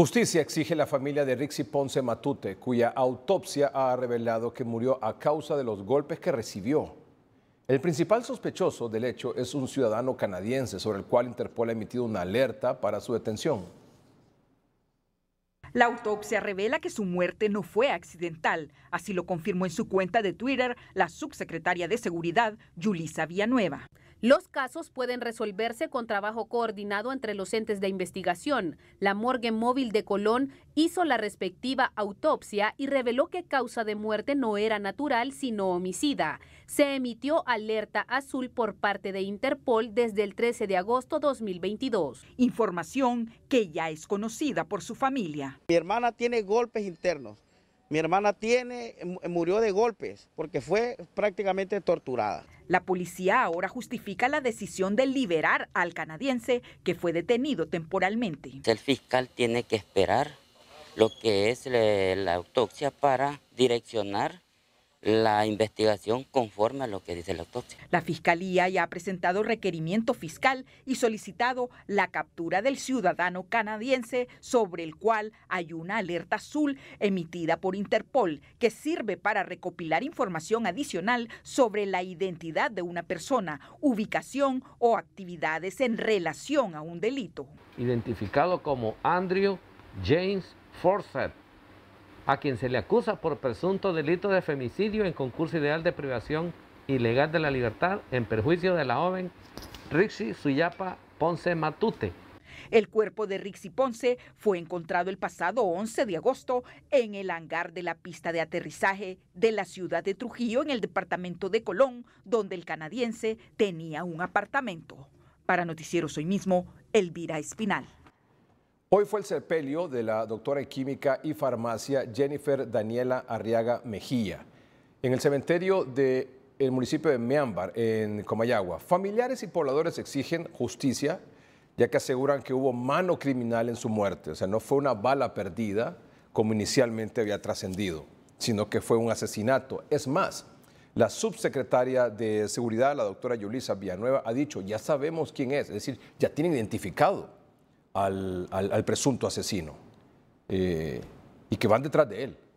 Justicia exige la familia de Rixi Ponce Matute, cuya autopsia ha revelado que murió a causa de los golpes que recibió. El principal sospechoso del hecho es un ciudadano canadiense sobre el cual Interpol ha emitido una alerta para su detención. La autopsia revela que su muerte no fue accidental, así lo confirmó en su cuenta de Twitter la subsecretaria de Seguridad, Yulisa Villanueva. Los casos pueden resolverse con trabajo coordinado entre los entes de investigación. La morgue móvil de Colón hizo la respectiva autopsia y reveló que causa de muerte no era natural, sino homicida. Se emitió alerta azul por parte de Interpol desde el 13 de agosto 2022. Información que ya es conocida por su familia. Mi hermana tiene golpes internos mi hermana tiene, murió de golpes porque fue prácticamente torturada. La policía ahora justifica la decisión de liberar al canadiense que fue detenido temporalmente. El fiscal tiene que esperar lo que es eh, la autopsia para direccionar la investigación conforme a lo que dice la autopsia. La Fiscalía ya ha presentado requerimiento fiscal y solicitado la captura del ciudadano canadiense sobre el cual hay una alerta azul emitida por Interpol que sirve para recopilar información adicional sobre la identidad de una persona, ubicación o actividades en relación a un delito. Identificado como Andrew James Forsett a quien se le acusa por presunto delito de femicidio en concurso ideal de privación ilegal de la libertad en perjuicio de la joven Rixi Suyapa Ponce Matute. El cuerpo de Rixi Ponce fue encontrado el pasado 11 de agosto en el hangar de la pista de aterrizaje de la ciudad de Trujillo, en el departamento de Colón, donde el canadiense tenía un apartamento. Para noticiero hoy mismo, Elvira Espinal. Hoy fue el sepelio de la doctora en química y farmacia Jennifer Daniela Arriaga Mejía en el cementerio del municipio de Meámbar, en Comayagua. Familiares y pobladores exigen justicia, ya que aseguran que hubo mano criminal en su muerte. O sea, no fue una bala perdida, como inicialmente había trascendido, sino que fue un asesinato. Es más, la subsecretaria de Seguridad, la doctora Yulisa Villanueva, ha dicho, ya sabemos quién es, es decir, ya tiene identificado al, al, presunto asesino eh, y que van detrás de él.